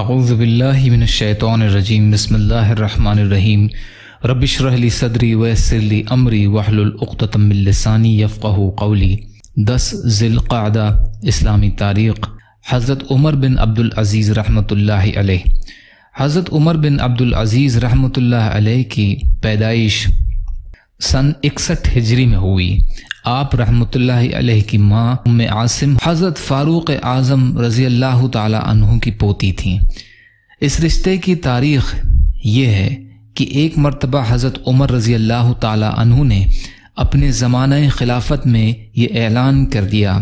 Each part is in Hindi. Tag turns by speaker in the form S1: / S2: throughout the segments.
S1: अज़बिल्लिमिनशैतरजीम बसमीम रबिशरली सदरी वसरली अमरी वहलतमिलसानी यफ़ा कौली दस ज़िलक़ादा इस्लामी तारीख़ हज़रत उमर बिन अब्दुलज़ीज़ अज़ीज़ रहमत हज़रत उमर बिन अब्दुलज़ीज़ अज़ीज़ रहमत की पैदाइश सन इकसठ हिजरी में हुई आप रहमत की माँ में आसिम हज़रत फ़ारूक आज़म रज़ी अल्लाह तहों की पोती थीं इस रिश्ते की तारीख ये है कि एक मरतबा हज़रत उमर रज़ी अल्लाह तहु ने अपने जमान खिलाफत में ये ऐलान कर दिया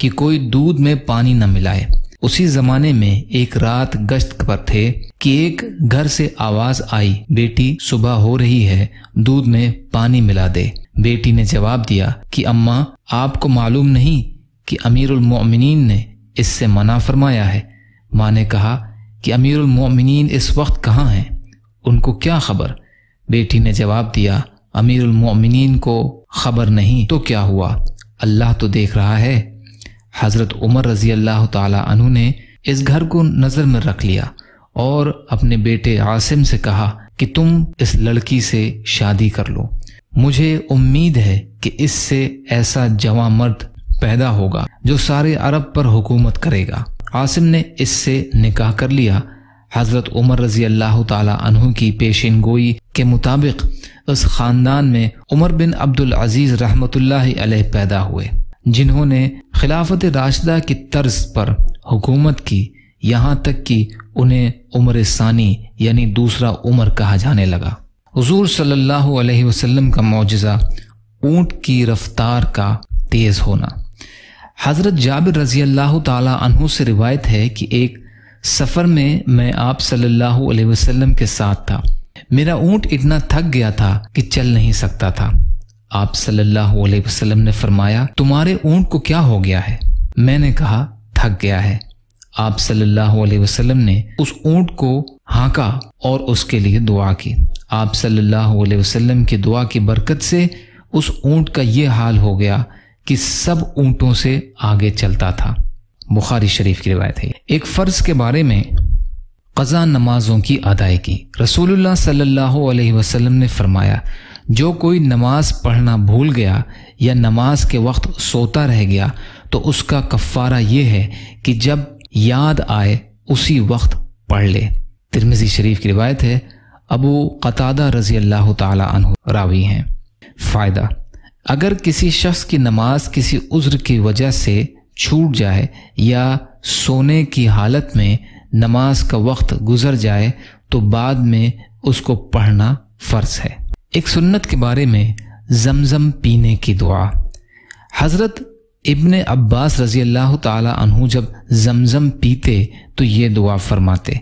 S1: कि कोई दूध में पानी न मिलाए उसी जमाने में एक रात गश्त पर थे कि एक घर से आवाज आई बेटी सुबह हो रही है दूध में पानी मिला दे बेटी ने जवाब दिया कि अम्मा आपको मालूम नहीं कि अमीरुल मोमिनीन ने इससे मना फरमाया है माँ ने कहा कि अमीरुल मोमिनीन इस वक्त कहाँ हैं उनको क्या खबर बेटी ने जवाब दिया अमीरुल मोमिनीन को खबर नहीं तो क्या हुआ अल्लाह तो देख रहा है हज़रत उमर रजी अल्लाह तु ने इस घर को नज़र में रख लिया और अपने बेटे आसिम से कहा कि तुम इस लड़की से शादी कर लो मुझे उम्मीद है कि इससे ऐसा जवा मर्द पैदा होगा जो सारे अरब पर हुकूमत करेगा आसिम ने इससे निकाह कर लिया हज़रत उमर रजी अल्लाह तु की पेशन गोई के मुताबिक उस ख़ानदान में उमर बिन अब्दुल अजीज़ रहमतुल्लाह पैदा हुए जिन्होंने खिलाफत राशदा की तर्ज पर हुकूमत की यहाँ तक कि उन्हें उम्र सानी यानी दूसरा उम्र कहा जाने लगा हजूर सल्लल्लाहु अलैहि वसल्लम का मुजज़ा ऊंट की रफ्तार का तेज़ होना हज़रत जाबिर रज़ी अल्लाह तहु से रिवायत है कि एक सफ़र में मैं आप सल्लल्लाहु अलैहि वसल्लम के साथ था मेरा ऊंट इतना थक गया था कि चल नहीं सकता था आप सल्लल्लाहु अलैहि वसल्लम ने फरमाया तुम्हारे ऊंट को क्या हो गया है मैंने कहा थक गया है आप सल्लल्लाहु अलैहि वसल्लम ने उस ऊंट को हाका और उसके लिए दुआ की आप सल्लल्लाहु अलैहि वसल्लम की दुआ की बरकत से उस ऊंट का ये हाल हो गया कि सब ऊंटों से आगे चलता था बुखारी शरीफ की रिवायत है एक फ़र्ज के बारे में कज़ा नमाजों की अदायगी रसूलुल्लाह सल्लल्लाहु अलैहि वसल्लम ने फरमाया जो कोई नमाज पढ़ना भूल गया या नमाज के वक्त सोता रह गया तो उसका कफ़ारा ये है कि जब याद आए उसी वक्त पढ़ ले तिरमिजी शरीफ की रिवायत है अबू कतादा रजी अल्लाह तु रावी हैं फ़ायदा अगर किसी शख्स की नमाज किसी उज्र की वजह से छूट जाए या सोने की हालत में नमाज का वक्त गुजर जाए तो बाद में उसको पढ़ना फ़र्ज है एक सुन्नत के बारे में जमजम पीने की दुआ हज़रत इब्न अब्बास रज़ी अल्लाह तहु जब जमजम पीते तो ये दुआ फरमाते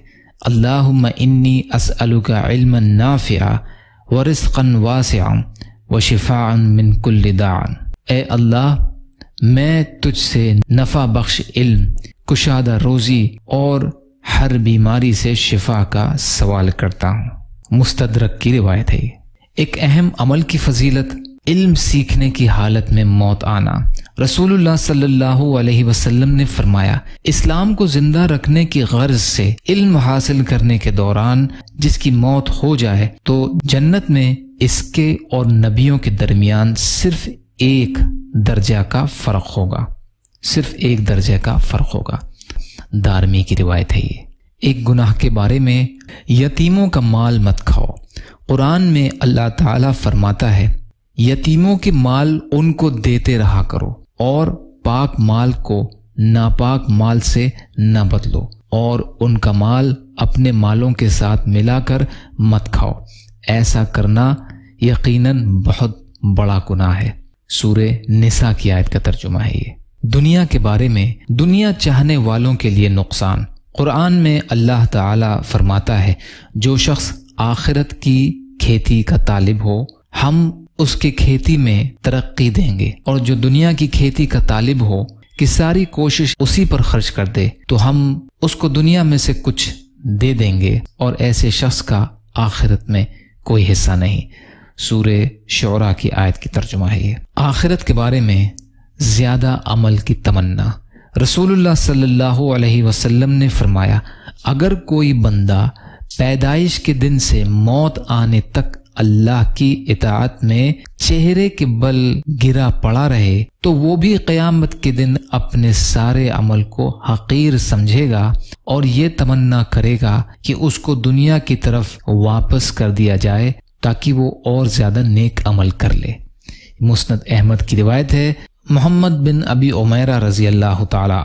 S1: अल्लाह इन्नी असअलु नाफ़िया व रिस्कन वासम व शिफ़ान मिन कुल्लिदान ए अल्लाह मैं तुझसे नफ़ा बख्श इल्म कुशादा रोज़ी और हर बीमारी से शिफा का सवाल करता हूँ मुस्तदरक की रिवायत है एक अहम अमल की फजीलत इल्म सीखने की हालत में मौत आना रसूलुल्लाह सल्लल्लाहु अलैहि वसल्लम ने फरमाया इस्लाम को जिंदा रखने की गर्ज से इल्म हासिल करने के दौरान जिसकी मौत हो जाए तो जन्नत में इसके और नबियों के दरमियान सिर्फ एक दर्जा का फ़र्क होगा सिर्फ एक दर्जे का फ़र्क होगा दारमी की रिवायत है ये एक गुनाह के बारे में यतीमों का माल मत खाओ कुरान में अल्लाह ताला फरमाता है यतीमों के माल उनको देते रहा करो और पाक माल को नापाक माल से न बदलो और उनका माल अपने मालों के साथ मिलाकर मत खाओ ऐसा करना यकीनन बहुत बड़ा गुना है सूर्य निसा की आयत का तर्जुमा है ये दुनिया के बारे में दुनिया चाहने वालों के लिए नुकसान कुरान में अल्लाह ताला फरमाता है जो शख्स आखिरत की खेती का तालिब हो हम उसकी खेती में तरक्की देंगे और जो दुनिया की खेती का तालिब हो कि सारी कोशिश उसी पर खर्च कर दे तो हम उसको दुनिया में से कुछ दे देंगे और ऐसे शख्स का आखिरत में कोई हिस्सा नहीं सूर शौरा की आयत की तर्जुमा है ये आखिरत के बारे में ज़्यादा अमल की तमन्ना रसूलुल्लाह सल्लल्लाहु अलैहि वसल्लम ने फरमाया अगर कोई बंदा पैदाइश के दिन से मौत आने तक अल्लाह की इतात में चेहरे के बल गिरा पड़ा रहे तो वो भी क़यामत के दिन अपने सारे अमल को हकीर समझेगा और ये तमन्ना करेगा कि उसको दुनिया की तरफ वापस कर दिया जाए ताकि वो और ज़्यादा नेक अमल कर ले मुस्त अहमद की रिवायत है मोहम्मद बिन अबी उमैरा रजी अल्लाह तला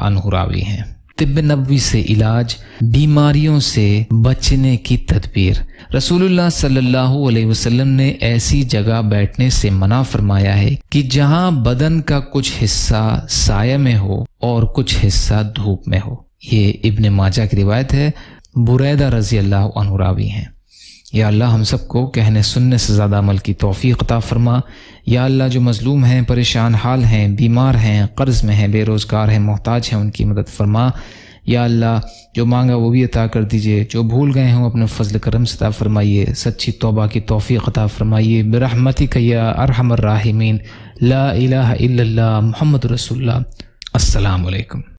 S1: हैं तिब नबी से इलाज बीमारियों से बचने की तदबीर रसूलुल्लाह सल्लल्लाहु अलैहि वसल्लम ने ऐसी जगह बैठने से मना फरमाया है कि जहां बदन का कुछ हिस्सा साय में हो और कुछ हिस्सा धूप में हो ये इब्ने माजा की रिवायत है बुरैदा रजी अल्लाह अनुरावी हैं या अल्लाह हम सबको कहने सुनने से ज़्यादा अमल की तोफ़ी अता फरमा या अल्लाह जो मज़लूम हैं परेशान हाल हैं बीमार हैं कर्ज़ में हैं बेरोज़गार हैं मोहताज हैं उनकी मदद फरमा या अल्लाह जो मांगा वो भी अता कर दीजिए जो भूल गए हों अपने फजल करम से अता फरमाइए सच्ची तोबा की तोफ़ी अता फरमाइए बरहमती कैया अरहमर राहिमीन ला इला इल्लल्लाह मोहम्मद रसूलुल्लाह अस्सलाम